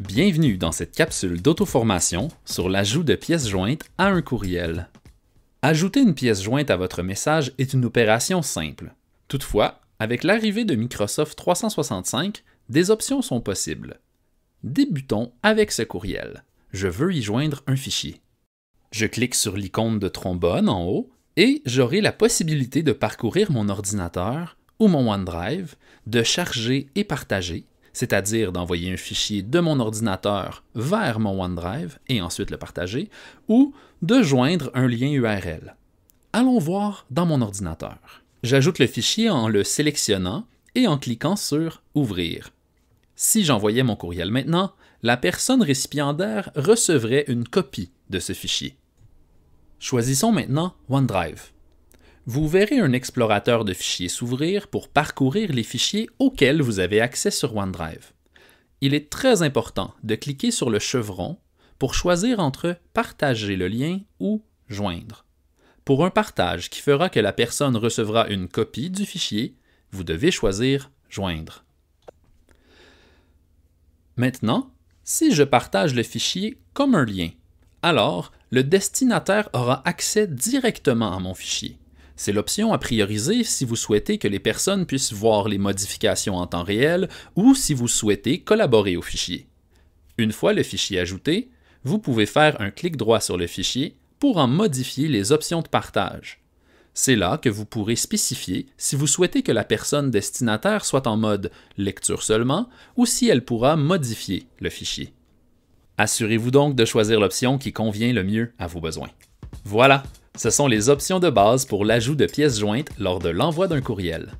Bienvenue dans cette capsule d'auto-formation sur l'ajout de pièces jointes à un courriel. Ajouter une pièce jointe à votre message est une opération simple. Toutefois, avec l'arrivée de Microsoft 365, des options sont possibles. Débutons avec ce courriel. Je veux y joindre un fichier. Je clique sur l'icône de trombone en haut et j'aurai la possibilité de parcourir mon ordinateur ou mon OneDrive, de charger et partager, c'est-à-dire d'envoyer un fichier de mon ordinateur vers mon OneDrive et ensuite le partager, ou de joindre un lien URL. Allons voir dans mon ordinateur. J'ajoute le fichier en le sélectionnant et en cliquant sur Ouvrir. Si j'envoyais mon courriel maintenant, la personne récipiendaire recevrait une copie de ce fichier. Choisissons maintenant OneDrive vous verrez un explorateur de fichiers s'ouvrir pour parcourir les fichiers auxquels vous avez accès sur OneDrive. Il est très important de cliquer sur le chevron pour choisir entre Partager le lien ou Joindre. Pour un partage qui fera que la personne recevra une copie du fichier, vous devez choisir Joindre. Maintenant, si je partage le fichier comme un lien, alors le destinataire aura accès directement à mon fichier. C'est l'option à prioriser si vous souhaitez que les personnes puissent voir les modifications en temps réel ou si vous souhaitez collaborer au fichier. Une fois le fichier ajouté, vous pouvez faire un clic droit sur le fichier pour en modifier les options de partage. C'est là que vous pourrez spécifier si vous souhaitez que la personne destinataire soit en mode lecture seulement ou si elle pourra modifier le fichier. Assurez-vous donc de choisir l'option qui convient le mieux à vos besoins. Voilà, ce sont les options de base pour l'ajout de pièces jointes lors de l'envoi d'un courriel.